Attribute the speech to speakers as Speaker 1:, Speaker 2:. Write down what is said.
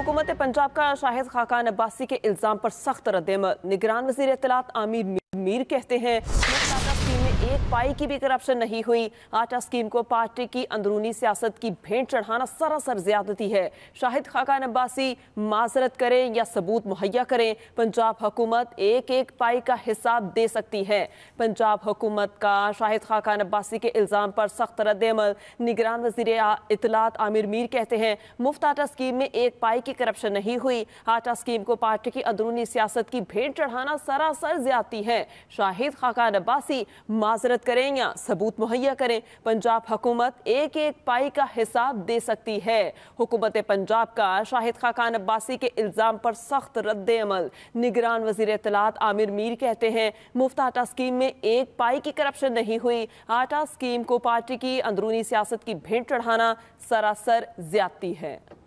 Speaker 1: हुकूमत पंजाब का शाहिद खाकान अब्बासी के इल्ज़ाम पर सख्त रद्द निगरान वजीर इतलात आमिर मीर कहते हैं स्कीम में एक पाई की भी करप्शन नहीं हुई आटा स्कीम को पार्टी की अंदरूनी सियासत की भेंट चढ़ाना सरासर ज्यादती है शाहिद खाकान अब्बासी माजरत करें या सबूत मुहैया करें पंजाब हुकूमत एक एक पाई का हिसाब दे सकती है पंजाब हुकूमत का शाहिद खाकान अब्बासी के इल्ज़ाम पर सख्त अमल निगरान वजीर इतलात आमिर मीर कहते हैं मुफ्त आटा स्कीम में एक पाई की करप्शन नहीं हुई आटा स्कीम को पार्टी की अंदरूनी सियासत की भेंट चढ़ाना सरासर ज्यादती है शाहिद खाकान अब्बासी माजरत करें या सबूत मुहैया करें पंजाब हुकूमत एक एक पाई का हिसाब दे सकती है हुकूमत पंजाब का शाहिद खाकान अब्बासी के इल्ज़ाम पर सख्त रद्द अमल निगरान वजीर इतलात आमिर मीर कहते हैं मुफ्त आटा स्कीम में एक पाई की करप्शन नहीं हुई आटा स्कीम को पार्टी की अंदरूनी सियासत की भेंट चढ़ाना सरासर ज्यादती है